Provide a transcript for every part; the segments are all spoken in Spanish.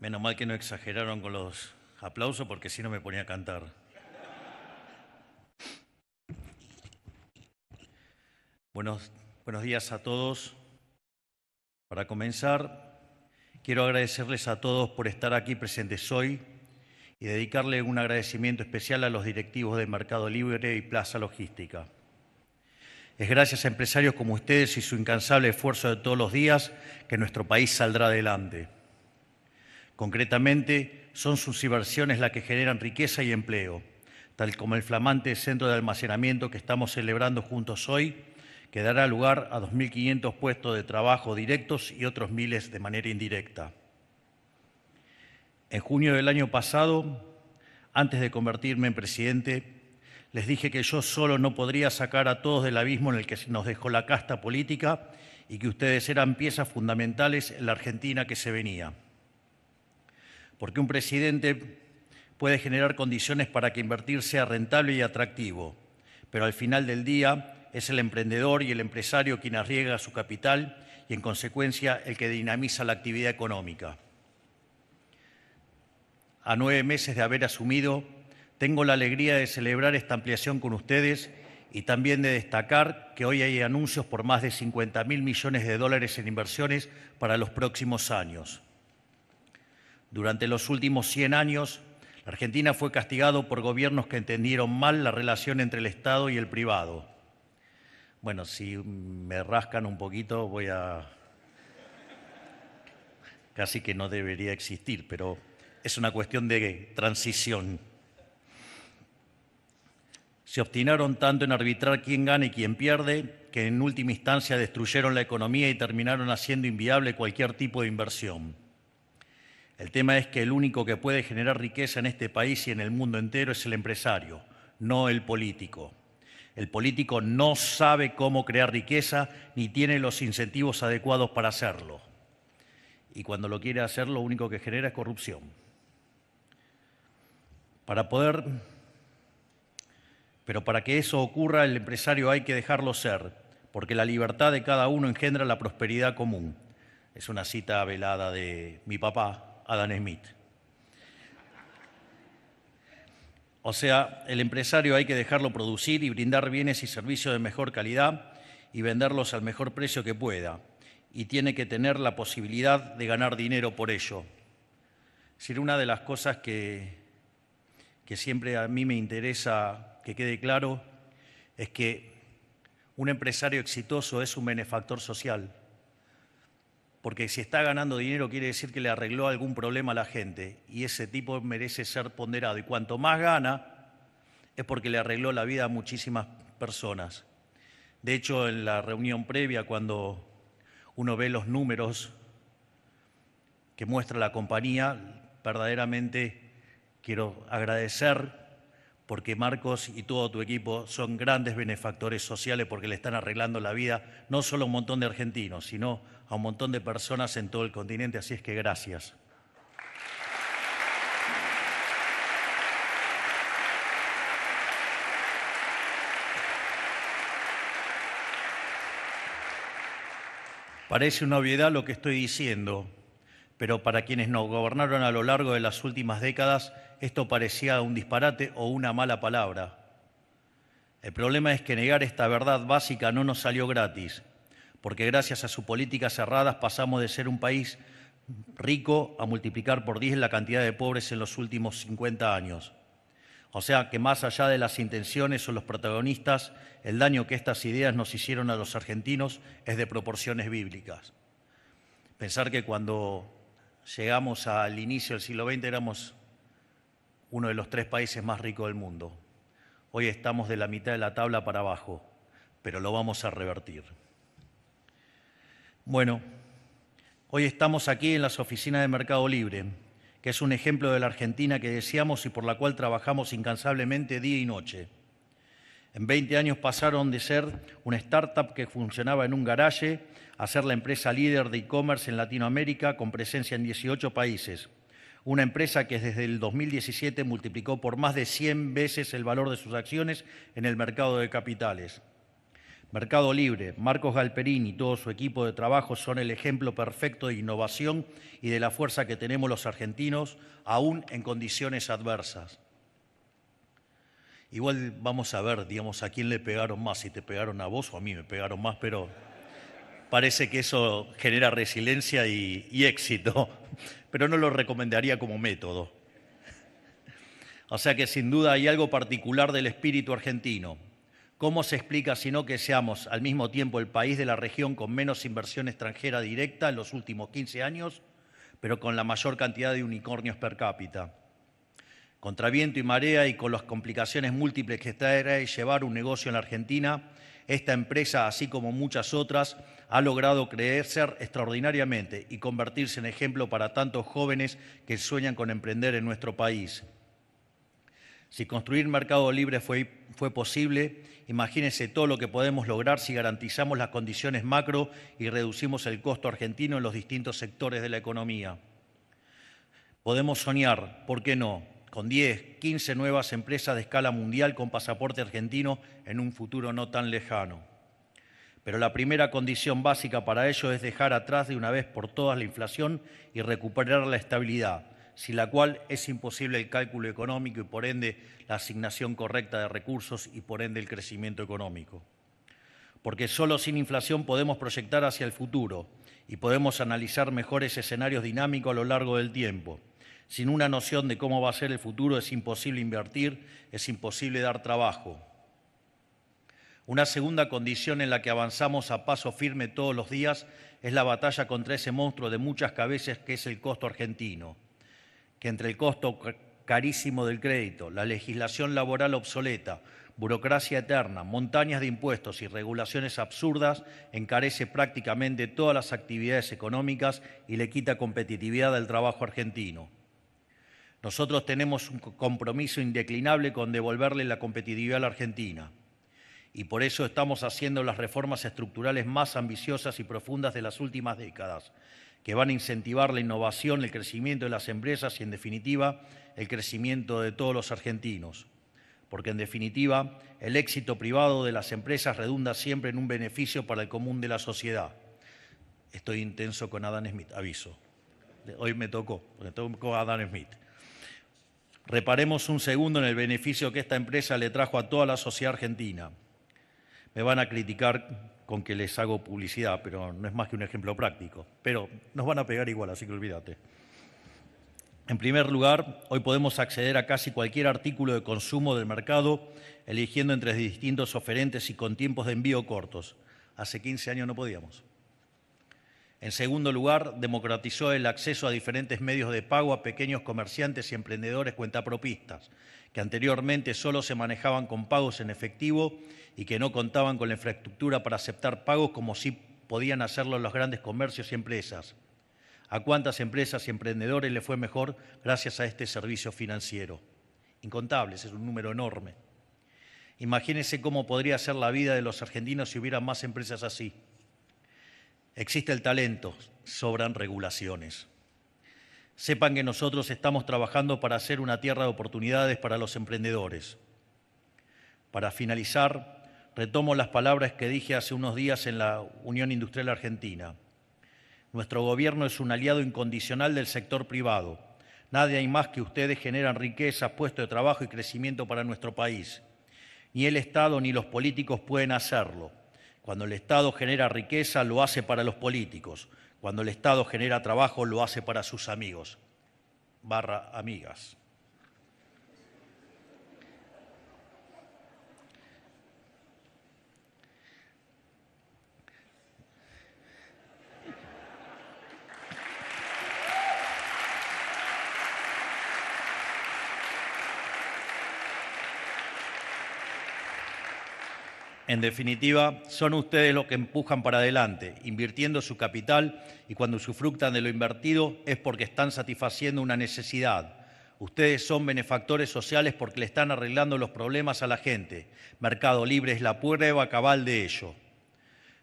Menos mal que no exageraron con los aplausos porque si no me ponía a cantar. Buenos, días a todos. Para comenzar, quiero agradecerles a todos por estar aquí presentes hoy y dedicarle un agradecimiento especial a los directivos de Mercado Libre y Plaza Logística. Es gracias a empresarios como ustedes y su incansable esfuerzo de todos los días que nuestro país saldrá adelante. Concretamente, son sus inversiones las que generan riqueza y empleo, tal como el flamante centro de almacenamiento que estamos celebrando juntos hoy, que dará lugar a 2.500 puestos de trabajo directos y otros miles de manera indirecta. En junio del año pasado, antes de convertirme en presidente, les dije que yo solo no podría sacar a todos del abismo en el que nos dejó la casta política y que ustedes eran piezas fundamentales en la Argentina que se venía porque un presidente puede generar condiciones para que invertir sea rentable y atractivo, pero al final del día es el emprendedor y el empresario quien arriesga su capital y en consecuencia el que dinamiza la actividad económica. A nueve meses de haber asumido, tengo la alegría de celebrar esta ampliación con ustedes y también de destacar que hoy hay anuncios por más de 50 mil millones de dólares en inversiones para los próximos años. Durante los últimos 100 años, la Argentina fue castigado por gobiernos que entendieron mal la relación entre el Estado y el privado. Bueno, si me rascan un poquito voy a... Casi que no debería existir, pero es una cuestión de transición. Se obstinaron tanto en arbitrar quién gana y quién pierde que en última instancia destruyeron la economía y terminaron haciendo inviable cualquier tipo de inversión. El tema es que el único que puede generar riqueza en este país y en el mundo entero es el empresario, no el político. El político no sabe cómo crear riqueza ni tiene los incentivos adecuados para hacerlo. Y cuando lo quiere hacer, lo único que genera es corrupción. Para poder, pero para que eso ocurra, el empresario hay que dejarlo ser, porque la libertad de cada uno engendra la prosperidad común. Es una cita velada de mi papá, Adam Smith. O sea, el empresario hay que dejarlo producir y brindar bienes y servicios de mejor calidad y venderlos al mejor precio que pueda. Y tiene que tener la posibilidad de ganar dinero por ello. una de las cosas que, que siempre a mí me interesa que quede claro es que un empresario exitoso es un benefactor social porque si está ganando dinero quiere decir que le arregló algún problema a la gente y ese tipo merece ser ponderado. Y cuanto más gana, es porque le arregló la vida a muchísimas personas. De hecho, en la reunión previa, cuando uno ve los números que muestra la compañía, verdaderamente quiero agradecer porque Marcos y todo tu equipo son grandes benefactores sociales porque le están arreglando la vida no solo a un montón de argentinos, sino a un montón de personas en todo el continente. Así es que gracias. Parece una obviedad lo que estoy diciendo, pero para quienes nos gobernaron a lo largo de las últimas décadas esto parecía un disparate o una mala palabra. El problema es que negar esta verdad básica no nos salió gratis, porque gracias a sus políticas cerradas pasamos de ser un país rico a multiplicar por 10 la cantidad de pobres en los últimos 50 años. O sea que más allá de las intenciones o los protagonistas, el daño que estas ideas nos hicieron a los argentinos es de proporciones bíblicas. Pensar que cuando llegamos al inicio del siglo XX éramos uno de los tres países más ricos del mundo. Hoy estamos de la mitad de la tabla para abajo, pero lo vamos a revertir. Bueno, hoy estamos aquí en las oficinas de Mercado Libre, que es un ejemplo de la Argentina que deseamos y por la cual trabajamos incansablemente día y noche. En 20 años pasaron de ser una startup que funcionaba en un garaje a ser la empresa líder de e-commerce en Latinoamérica con presencia en 18 países. Una empresa que desde el 2017 multiplicó por más de 100 veces el valor de sus acciones en el mercado de capitales. Mercado Libre, Marcos Galperín y todo su equipo de trabajo son el ejemplo perfecto de innovación y de la fuerza que tenemos los argentinos aún en condiciones adversas. Igual vamos a ver, digamos, a quién le pegaron más, si te pegaron a vos o a mí me pegaron más, pero parece que eso genera resiliencia y, éxito, pero no lo recomendaría como método. O sea que sin duda hay algo particular del espíritu argentino. ¿Cómo se explica si no que seamos al mismo tiempo el país de la región con menos inversión extranjera directa en los últimos 15 años, pero con la mayor cantidad de unicornios per cápita? Contra viento y marea y con las complicaciones múltiples que trae llevar un negocio en la Argentina, esta empresa, así como muchas otras, ha logrado crecer extraordinariamente y convertirse en ejemplo para tantos jóvenes que sueñan con emprender en nuestro país. Si construir mercado libre fue, fue, posible, imagínense todo lo que podemos lograr si garantizamos las condiciones macro y reducimos el costo argentino en los distintos sectores de la economía. Podemos soñar, ¿por qué no? con 10, 15 nuevas empresas de escala mundial con pasaporte argentino en un futuro no tan lejano. Pero la primera condición básica para ello es dejar atrás de una vez por todas la inflación y recuperar la estabilidad, sin la cual es imposible el cálculo económico y por ende la asignación correcta de recursos y por ende el crecimiento económico. Porque solo sin inflación podemos proyectar hacia el futuro y podemos analizar mejores escenarios dinámicos a lo largo del tiempo sin una noción de cómo va a ser el futuro es imposible invertir, es imposible dar trabajo. Una segunda condición en la que avanzamos a paso firme todos los días es la batalla contra ese monstruo de muchas cabezas que es el costo argentino, que entre el costo carísimo del crédito, la legislación laboral obsoleta, burocracia eterna, montañas de impuestos y regulaciones absurdas, encarece prácticamente todas las actividades económicas y le quita competitividad al trabajo argentino. Nosotros tenemos un compromiso indeclinable con devolverle la competitividad a la Argentina y por eso estamos haciendo las reformas estructurales más ambiciosas y profundas de las últimas décadas, que van a incentivar la innovación, el crecimiento de las empresas y, en definitiva, el crecimiento de todos los argentinos. Porque, en definitiva, el éxito privado de las empresas redunda siempre en un beneficio para el común de la sociedad. Estoy intenso con Adam Smith, aviso. Hoy me tocó, porque tocó Adam Smith. Reparemos un segundo en el beneficio que esta empresa le trajo a toda la sociedad argentina. Me van a criticar con que les hago publicidad, pero no es más que un ejemplo práctico. Pero nos van a pegar igual, así que olvídate. En primer lugar, hoy podemos acceder a casi cualquier artículo de consumo del mercado, eligiendo entre distintos oferentes y con tiempos de envío cortos. Hace 15 años no podíamos. En segundo lugar, democratizó el acceso a diferentes medios de pago a pequeños comerciantes y emprendedores cuentapropistas, que anteriormente solo se manejaban con pagos en efectivo y que no contaban con la infraestructura para aceptar pagos como sí podían hacerlo los grandes comercios y empresas. ¿A cuántas empresas y emprendedores le fue mejor gracias a este servicio financiero? Incontables, es un número enorme. Imagínense cómo podría ser la vida de los argentinos si hubiera más empresas así. Existe el talento, sobran regulaciones. Sepan que nosotros estamos trabajando para hacer una tierra de oportunidades para los emprendedores. Para finalizar, retomo las palabras que dije hace unos días en la Unión Industrial Argentina. Nuestro gobierno es un aliado incondicional del sector privado. Nadie hay más que ustedes generan riqueza puestos de trabajo y crecimiento para nuestro país. Ni el Estado ni los políticos pueden hacerlo. Cuando el Estado genera riqueza, lo hace para los políticos. Cuando el Estado genera trabajo, lo hace para sus amigos, barra amigas. En definitiva, son ustedes los que empujan para adelante, invirtiendo su capital y cuando sufructan de lo invertido es porque están satisfaciendo una necesidad. Ustedes son benefactores sociales porque le están arreglando los problemas a la gente. Mercado Libre es la prueba cabal de ello.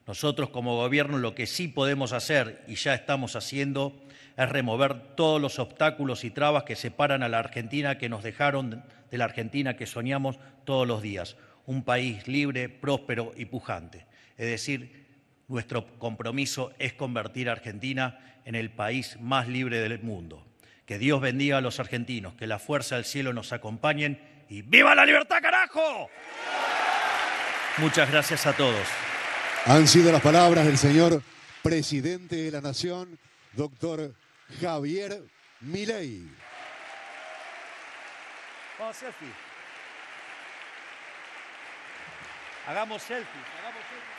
Nosotros como gobierno lo que sí podemos hacer y ya estamos haciendo es remover todos los obstáculos y trabas que separan a la Argentina que nos dejaron de la Argentina que soñamos todos los días un país libre, próspero y pujante. Es decir, nuestro compromiso es convertir a Argentina en el país más libre del mundo. Que Dios bendiga a los argentinos, que la fuerza del cielo nos acompañen y ¡viva la libertad, carajo! Muchas gracias a todos. Han sido las palabras del señor presidente de la Nación, doctor Javier Milei. Hagamos selfies. Hagamos selfies.